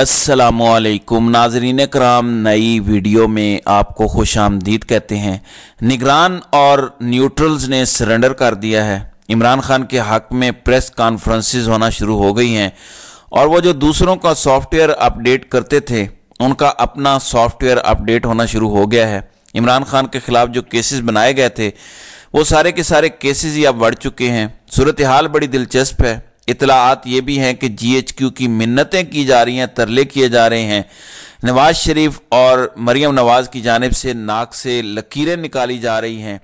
असलकुम नाजरीन कराम नई वीडियो में आपको खुश आमदीद कहते हैं निगरान और न्यूट्रल्स ने सरेंडर कर दिया है इमरान खान के हक में प्रेस कॉन्फ्रेंसिस होना शुरू हो गई हैं और वो जो दूसरों का सॉफ्टवेयर अपडेट करते थे उनका अपना सॉफ्टवेयर अपडेट होना शुरू हो गया है इमरान खान के खिलाफ जो केसेस बनाए गए थे वो सारे के सारे केसेस ही अब बढ़ चुके हैं सूरत हाल बड़ी दिलचस्प है इतलात ये भी हैं कि जीएचक्यू की मिन्नतें की जा रही हैं तरले किए जा रहे हैं नवाज शरीफ और मरियम नवाज की जानब से नाक से लकीरें निकाली जा रही हैं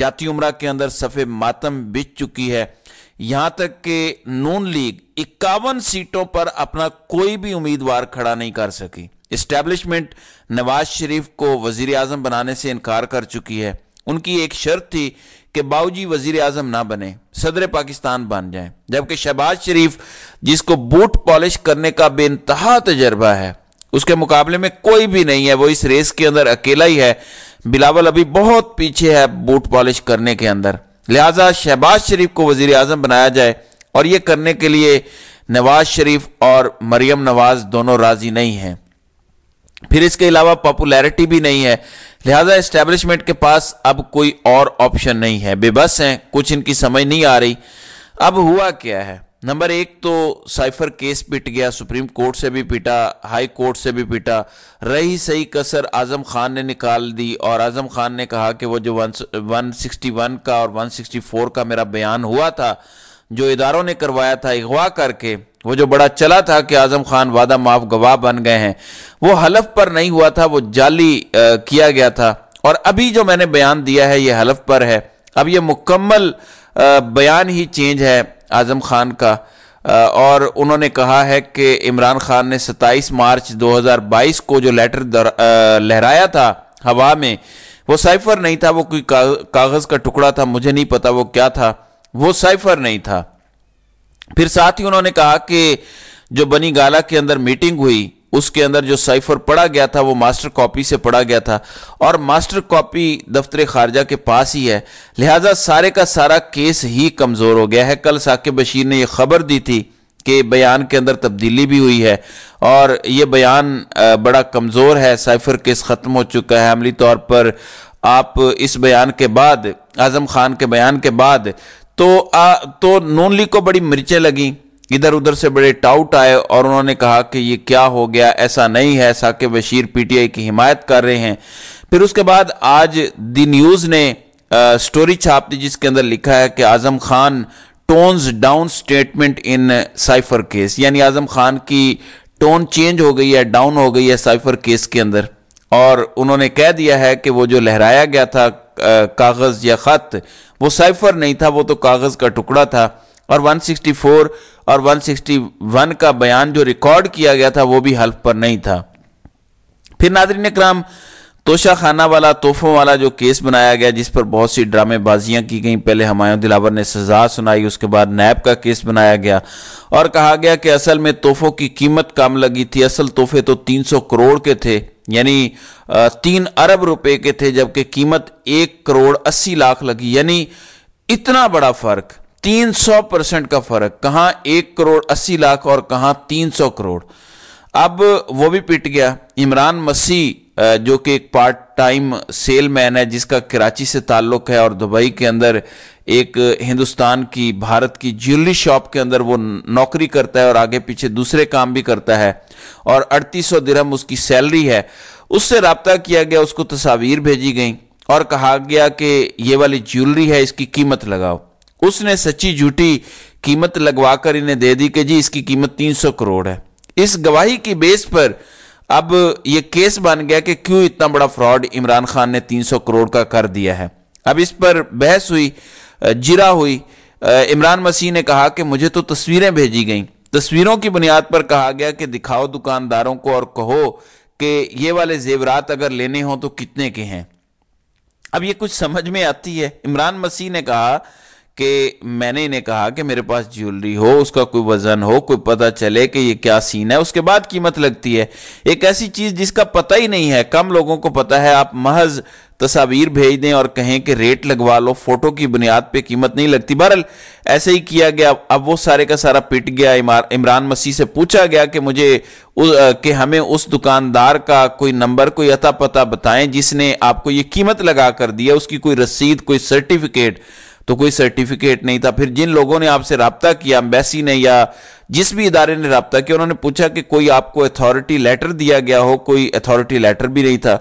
जाति उम्र के अंदर सफ़े मातम बिछ चुकी है यहाँ तक कि नून लीग इक्यावन सीटों पर अपना कोई भी उम्मीदवार खड़ा नहीं कर सकी इस्टेब्लिशमेंट नवाज शरीफ को वजीर अजम बनाने से इनकार कर चुकी है उनकी एक शर्त थी कि बाऊजी वजीर आजम ना बने सदर पाकिस्तान बन जाए जबकि शहबाज शरीफ जिसको बूट पॉलिश करने का बेानतहा तजर्बा है उसके मुकाबले में कोई भी नहीं है वो इस रेस के अंदर अकेला ही है बिलावल अभी बहुत पीछे है बूट पॉलिश करने के अंदर लिहाजा शहबाज शरीफ को वजीर आजम बनाया जाए और ये करने के लिए नवाज शरीफ और मरियम नवाज दोनों राजी नहीं हैं फिर इसके अलावा पॉपुलैरिटी भी नहीं है लिहाजा इस्टेब्लिशमेंट के पास अब कोई और ऑप्शन नहीं है बेबस हैं कुछ इनकी समझ नहीं आ रही अब हुआ क्या है नंबर एक तो साइफर केस पिट गया सुप्रीम कोर्ट से भी पिटा हाई कोर्ट से भी पिटा रही सही कसर आजम खान ने निकाल दी और आजम खान ने कहा कि वो जो वन वन सिक्सटी वन का और वन सिक्सटी फोर का मेरा बयान हुआ था जो इदारों ने करवाया था अगवा करके वो जो बड़ा चला था कि आज़म खान वादा माफ गवाह बन गए हैं वो हलफ पर नहीं हुआ था वो जाली आ, किया गया था और अभी जो मैंने बयान दिया है ये हलफ पर है अब ये मुकम्मल बयान ही चेंज है आज़म खान का आ, और उन्होंने कहा है कि इमरान खान ने 27 मार्च 2022 को जो लेटर लहराया था हवा में वो साइफर नहीं था वो कोई कागज़ का टुकड़ा था मुझे नहीं पता वो क्या था वो साइफर नहीं था फिर साथ ही उन्होंने कहा कि जो बनी गाला के अंदर मीटिंग हुई उसके अंदर जो साइफर पढ़ा गया था वो मास्टर कॉपी से पढ़ा गया था और मास्टर कॉपी दफ्तर खारजा के पास ही है लिहाजा सारे का सारा केस ही कमज़ोर हो गया है कल साकिब बशीर ने यह खबर दी थी कि बयान के अंदर तब्दीली भी हुई है और ये बयान बड़ा कमज़ोर है साइफर केस ख़त्म हो चुका है अमली तौर पर आप इस बयान के बाद आज़म खान के बयान के बाद तो आ, तो नून लीग को बड़ी मिर्चें लगी इधर उधर से बड़े टाउट आए और उन्होंने कहा कि ये क्या हो गया ऐसा नहीं है साकिब बशीर पीटीआई की हिमायत कर रहे हैं फिर उसके बाद आज दी न्यूज़ ने आ, स्टोरी छाप दी जिसके अंदर लिखा है कि Azam Khan tones down statement in cipher case यानी आजम खान की टोन चेंज हो गई है डाउन हो गई है साइफर केस के अंदर और उन्होंने कह दिया है कि वो जो लहराया गया था कागज़ या ख़त वो साइफर नहीं था वो तो कागज़ का टुकड़ा था और 164 और 161 का बयान जो रिकॉर्ड किया गया था वो भी हल्फ पर नहीं था फिर नादरीन कराम तोशा खाना वाला तोहफों वाला जो केस बनाया गया जिस पर बहुत सी ड्रामेबाजियाँ की गई पहले हमायूं दिलावर ने सजा सुनाई उसके बाद नैब का केस बनाया गया और कहा गया कि असल में तोहफों की कीमत कम लगी थी असल तोहफे तो 300 करोड़ के थे यानी तीन अरब रुपए के थे जबकि कीमत एक करोड़ अस्सी लाख लगी यानी इतना बड़ा फर्क 300 परसेंट का फर्क कहां एक करोड़ अस्सी लाख और तीन 300 करोड़ अब वो भी पिट गया इमरान मसीह जो कि एक पार्ट टाइम सेलमैन है जिसका कराची से ताल्लुक है और दुबई के अंदर एक हिंदुस्तान की भारत की ज्वेलरी शॉप के अंदर वो नौकरी करता है और आगे पीछे दूसरे काम भी करता है और अड़तीस सौ दिरहम उसकी सैलरी है उससे रबता किया गया उसको तस्वीर भेजी गई और कहा गया कि ये वाली ज्वेलरी है इसकी कीमत लगाओ उसने सच्ची झूठी कीमत लगवा कर इन्हें दे दी कि जी इसकी कीमत 300 करोड़ है इस गवाही की बेस पर अब यह केस बन गया कि क्यों इतना बड़ा फ्रॉड इमरान खान ने 300 करोड़ का कर दिया है अब इस पर बहस हुई जिरा हुई इमरान मसीह ने कहा कि मुझे तो तस्वीरें भेजी गई तस्वीरों की बुनियाद पर कहा गया कि दिखाओ दुकानदारों को और कहो कि ये वाले जेवरात अगर लेने हों तो कितने के हैं अब ये कुछ समझ में आती है इमरान मसीह ने कहा कि मैंने इन्हें कहा कि मेरे पास ज्वेलरी हो उसका कोई वजन हो कोई पता चले कि ये क्या सीन है उसके बाद कीमत लगती है एक ऐसी चीज जिसका पता ही नहीं है कम लोगों को पता है आप महज तस्वीर भेज दें और कहें कि रेट लगवा लो फोटो की बुनियाद पे कीमत नहीं लगती बहरल ऐसे ही किया गया अब वो सारे का सारा पिट गया इमरान मसीह से पूछा गया कि मुझे कि हमें उस दुकानदार का कोई नंबर कोई अता पता बताएं जिसने आपको ये कीमत लगा कर दिया उसकी कोई रसीद कोई सर्टिफिकेट तो कोई सर्टिफिकेट नहीं था फिर जिन लोगों ने आपसे रबता किया अम्बेसी ने या जिस भी इदारे ने रबता किया उन्होंने पूछा कि कोई आपको अथॉरिटी लेटर दिया गया हो कोई अथॉरिटी लेटर भी नहीं था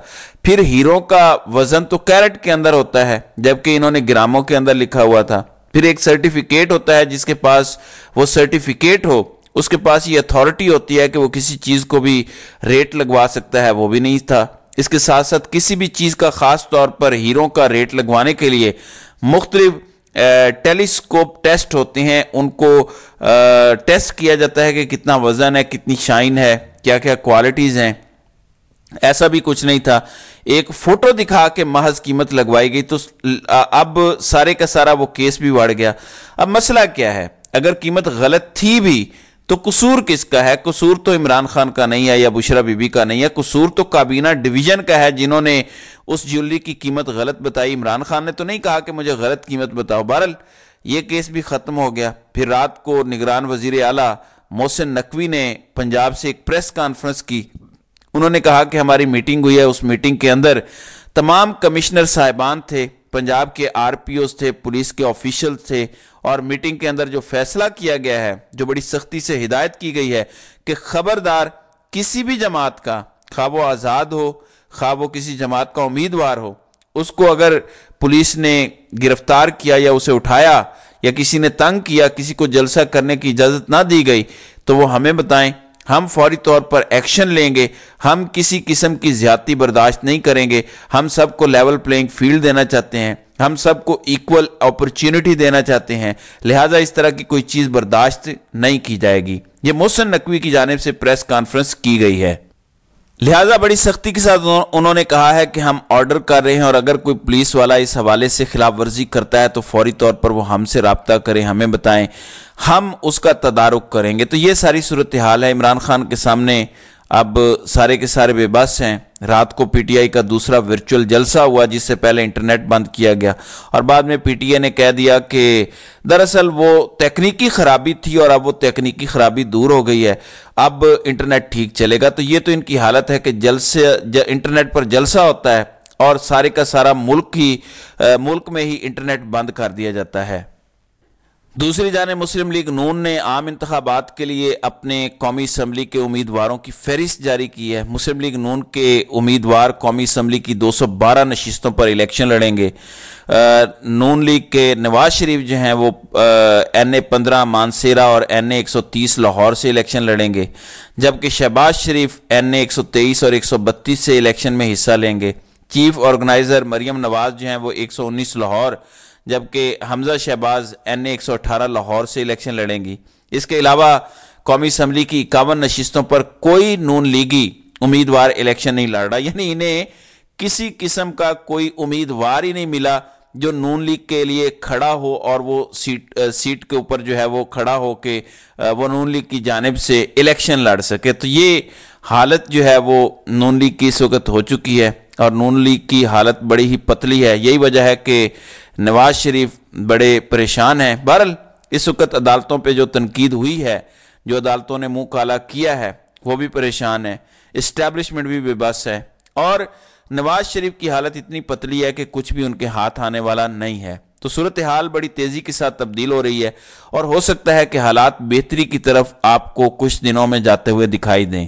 फिर हीरो का वजन तो कैरेट के अंदर होता है जबकि इन्होंने ग्रामों के अंदर लिखा हुआ था फिर एक सर्टिफिकेट होता है जिसके पास वो सर्टिफिकेट हो उसके पास ये अथॉरिटी होती है कि वो किसी चीज़ को भी रेट लगवा सकता है वो भी नहीं था इसके साथ साथ किसी भी चीज़ का ख़ास तौर पर हीरो का रेट लगवाने के लिए मुख्तलिफ टेलीस्कोप टेस्ट होते हैं उनको टेस्ट किया जाता है कि कितना वज़न है कितनी शाइन है क्या क्या क्वालिटीज़ हैं ऐसा भी कुछ नहीं था एक फोटो दिखा के महज कीमत लगवाई गई तो अब सारे का सारा वो केस भी बढ़ गया अब मसला क्या है अगर कीमत गलत थी भी तो कसूर किसका है कसूर तो इमरान खान का नहीं है या बुशरा बीबी का नहीं है कसूर तो काबीना डिवीजन का है जिन्होंने उस ज्वेलरी की कीमत गलत बताई इमरान खान ने तो नहीं कहा कि मुझे गलत कीमत बताओ बहरल ये केस भी ख़त्म हो गया फिर रात को निगरान वजीर आला मोहसिन नकवी ने पंजाब से एक प्रेस कॉन्फ्रेंस की उन्होंने कहा कि हमारी मीटिंग हुई है उस मीटिंग के अंदर तमाम कमिश्नर साहिबान थे पंजाब के आर थे पुलिस के ऑफिशल थे और मीटिंग के अंदर जो फैसला किया गया है जो बड़ी सख्ती से हिदायत की गई है कि खबरदार किसी भी जमात का खा वो आज़ाद हो खा वो किसी जमात का उम्मीदवार हो उसको अगर पुलिस ने गिरफ्तार किया या उसे उठाया या किसी ने तंग किया किसी को जलसा करने की इजाज़त ना दी गई तो वो हमें बताएं हम फौरी तौर पर एक्शन लेंगे हम किसी किस्म की ज्यादती बर्दाश्त नहीं करेंगे हम सबको लेवल प्लेइंग फील्ड देना चाहते हैं हम सबको इक्वल अपॉर्चुनिटी देना चाहते हैं लिहाजा इस तरह की कोई चीज़ बर्दाश्त नहीं की जाएगी ये मोहसन नकवी की जानब से प्रेस कॉन्फ्रेंस की गई है लिहाजा बड़ी सख्ती के साथ उन्होंने कहा है कि हम ऑर्डर कर रहे हैं और अगर कोई पुलिस वाला इस हवाले से खिलाफ वर्जी करता है तो फौरी तौर पर वो हमसे रबता करें हमें बताएं हम उसका तदारुक करेंगे तो ये सारी सूरत हाल है इमरान खान के सामने अब सारे के सारे बेबस हैं रात को पीटीआई का दूसरा वर्चुअल जलसा हुआ जिससे पहले इंटरनेट बंद किया गया और बाद में पीटीआई ने कह दिया कि दरअसल वो तकनीकी खराबी थी और अब वो तकनीकी खराबी दूर हो गई है अब इंटरनेट ठीक चलेगा तो ये तो इनकी हालत है कि जलसे ज, इंटरनेट पर जलसा होता है और सारे का सारा मुल्क ही आ, मुल्क में ही इंटरनेट बंद कर दिया जाता है दूसरी जाने मुस्लिम लीग नून ने आम इंतबात के लिए अपने कौमी असम्बली के उम्मीदवारों की फहरिस्त जारी की है मुस्लिम लीग नून के उम्मीदवार कौमी असम्बली की 212 नशस्तों पर इलेक्शन लड़ेंगे आ, नून लीग के नवाज शरीफ जो हैं वो एन ए पंद्रह मानसेरा और एन ए एक सौ तीस लाहौर से इलेक्शन लड़ेंगे जबकि शहबाज शरीफ एन ए एक सौ तेईस और एक सौ बत्तीस से इलेक्शन में हिस्सा लेंगे चीफ ऑर्गेनाइज़र मरियम नवाज जो हैं वो एक सौ उन्नीस लाहौर जबकि हमजा शहबाज एन ए एक सौ अठारह लाहौर से इलेक्शन लड़ेंगी इसके अलावा कौमी असम्बली की इक्यावन नशस्तों पर कोई नून लीगी उम्मीदवार इलेक्शन नहीं लड़ रहा यानी इन्हें किसी किस्म का कोई उम्मीदवार ही नहीं मिला जो नून लीग के लिए खड़ा हो और वो सीट आ, सीट के ऊपर जो है वो खड़ा हो के आ, वो नून लीग की जानब से इलेक्शन लड़ सके तो ये हालत जो है वो नून लीग की इस वक्त हो चुकी है और नून लीग की हालत बड़ी ही पतली है यही वजह है कि नवाज शरीफ बड़े परेशान हैं बहरल इस वक्त अदालतों पर जो तनकीद हुई है जो अदालतों ने मुँह काला किया है वो भी परेशान है इस्टेब्लिशमेंट भी बेबस है और नवाज शरीफ की हालत इतनी पतली है कि कुछ भी उनके हाथ आने वाला नहीं है तो सूरत हाल बड़ी तेज़ी के साथ तब्दील हो रही है और हो सकता है कि हालात बेहतरी की तरफ आपको कुछ दिनों में जाते हुए दिखाई दें